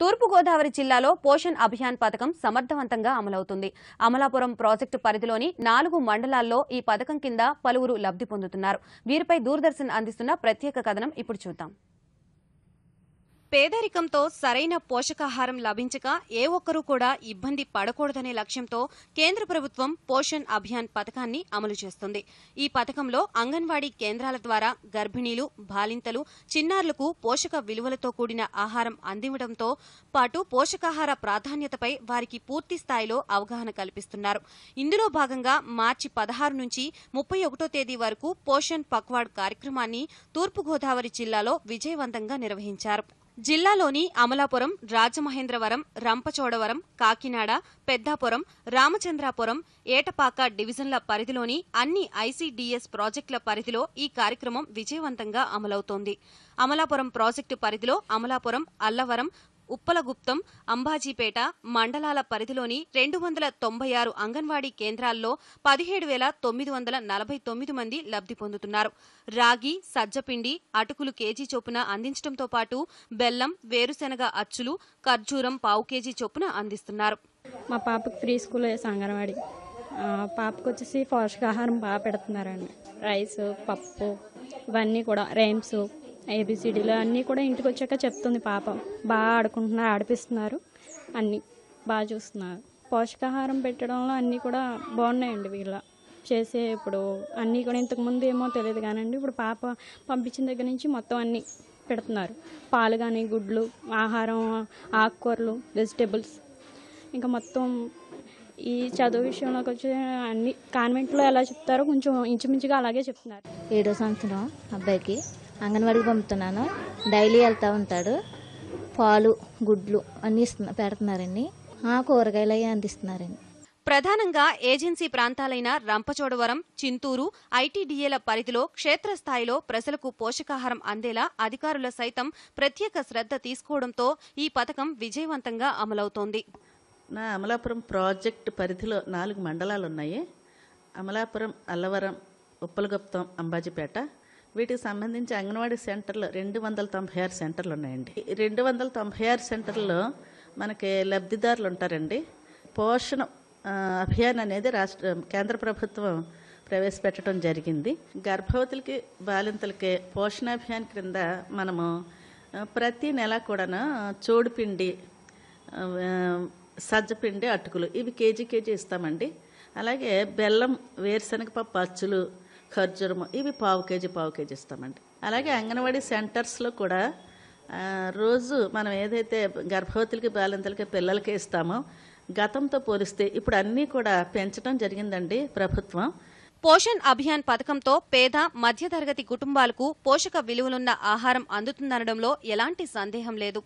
తూర్పుగోదావరి జిల్లాలో పోషన్ అభియాన్ పథకం సమర్థవంతంగా అమలవుతుంది అమలాపురం ప్రాజెక్టు పరిధిలోని నాలుగు మండలాల్లో ఈ పథకం కింద పలువురు లబ్ది పొందుతున్నారు వీరిపై దూరదర్శన్ అందిస్తున్న ప్రత్యేక కథనం ఇప్పుడు చూద్దాం పేదరికంతో సరైన పోషకాహారం లభించక ఏ ఒక్కరూ కూడా ఇబ్బంది పడకూడదనే లక్ష్యంతో కేంద్ర ప్రభుత్వం పోషణ్ అభియాన్ పథకాన్ని అమలు చేస్తుంది ఈ పథకంలో అంగన్వాడీ కేంద్రాల ద్వారా గర్భిణీలు బాలింతలు చిన్నారులకు పోషక విలువలతో కూడిన ఆహారం అందివ్వడంతో పాటు పోషకాహార ప్రాధాన్యతపై వారికి పూర్తి స్థాయిలో అవగాహన కల్పిస్తున్నారు ఇందులో భాగంగా మార్చి పదహారు నుంచి ముప్పై ఒకటో తేదీ వరకు పోషణ్ పక్వాడ్ కార్యక్రమాన్ని తూర్పుగోదావరి జిల్లాలో విజయవంతంగా నిర్వహించారు జిల్లాలోని అమలాపురం రాజమహేంద్రవరం రంపచోడవరం కాకినాడ పెద్దాపురం రామచంద్రాపురం ఏటపాక డివిజన్ల పరిధిలోని అన్ని ఐసీడీఎస్ ప్రాజెక్టుల పరిధిలో ఈ కార్యక్రమం విజయవంతంగా అమలవుతోంది అమలాపురం ప్రాజెక్టు పరిధిలో అమలాపురం అల్లవరం ఉప్పలగుప్తం అంబాజీపేట మండలాల పరిధిలోని రెండు వందల తొంభై ఆరు అంగన్వాడీ కేంద్రాల్లో పదిహేడు వేల తొమ్మిది వందల నలభై తొమ్మిది మంది లబ్ధి పొందుతున్నారు రాగి సజ్జపిండి అటుకులు కేజీ చొప్పున అందించడంతో పాటు బెల్లం వేరుశెనగ అచ్చులు ఖర్జూరం పావు కేజీ చొప్పున అందిస్తున్నారు మా పాప ప్రీ స్కూల్ అంగన్వాడీ పాపకు వచ్చేసి పోషకాహారం బాగా పెడుతున్నారండి రైస్ పప్పు ఇవన్నీ కూడా రైమ్స్ ఏబిసిడీలు అన్నీ కూడా ఇంటికి వచ్చాక చెప్తుంది పాపం బాగా ఆడుకుంటున్నారు ఆడిపిస్తున్నారు అన్నీ బాగా చూస్తున్నారు పోషకాహారం పెట్టడంలో అన్నీ కూడా బాగున్నాయండి వీళ్ళ చేసే ఇప్పుడు అన్నీ కూడా ఇంతకుముందు ఏమో తెలియదు కానండి ఇప్పుడు పాప పంపించిన దగ్గర నుంచి మొత్తం అన్నీ పెడుతున్నారు పాలు కానీ గుడ్లు ఆహారం ఆకుకూరలు వెజిటేబుల్స్ ఇంకా మొత్తం ఈ చదువు విషయంలోకి వచ్చి అన్ని కాన్వెంట్లో ఎలా చెప్తారో కొంచెం ఇంచుమించుగా అలాగే చెప్తున్నారు ఏడో సంవత్సరం అబ్బాయికి అంగన్వాడికి పంపుతున్నాను డైలీ వెళ్తూ ఉంటాడు పాలు గుడ్లు అన్ని ఇస్తున్నా పెడుతున్నారండి కూరగాయలు అవి అందిస్తున్నారండి ప్రధానంగా ఏజెన్సీ ప్రాంతాలైన రంపచోడవరం చింతూరు ఐటీడీఏల పరిధిలో క్షేత్రస్థాయిలో ప్రజలకు పోషకాహారం అందేలా అధికారుల సైతం ప్రత్యేక శ్రద్ధ తీసుకోవడంతో ఈ పథకం విజయవంతంగా అమలవుతోంది నా అమలాపురం ప్రాజెక్టు పరిధిలో నాలుగు మండలాలు ఉన్నాయి అమలాపురం అల్లవరం ఉప్పలగుప్తం అంబాజీపేట వీటికి సంబంధించి అంగన్వాడీ సెంటర్లు రెండు వందల తొంభై ఆరు సెంటర్లు ఉన్నాయండి రెండు వందల తొంభై ఆరు సెంటర్లో మనకి లబ్ధిదారులు ఉంటారండి పోషణ అభియాన్ అనేది రాష్ట్ర కేంద్ర ప్రభుత్వం ప్రవేశపెట్టడం జరిగింది గర్భవతులకి బాలింతలకి పోషణాభియాన్ క్రింద మనము ప్రతి నెల కూడాను చోడుపిండి సజ్జపిండి అటుకులు ఇవి కేజీ కేజీ ఇస్తామండి అలాగే బెల్లం వేరుశనగపప్పు అచ్చులు ఖర్జూరం ఇవి పావు కేజీ పావు కేజీ ఇస్తామండి అలాగే అంగన్వాడీ సెంటర్స్లో కూడా రోజు మనం ఏదైతే గర్భవతులకి బాలింతలకి పిల్లలకి ఇస్తామో గతంతో పోలిస్తే ఇప్పుడు అన్నీ కూడా పెంచడం జరిగిందండి ప్రభుత్వం పోషన్ అభియాన్ పథకంతో పేద మధ్యతరగతి కుటుంబాలకు పోషక విలువలున్న ఆహారం అందుతుందనడంలో ఎలాంటి సందేహం లేదు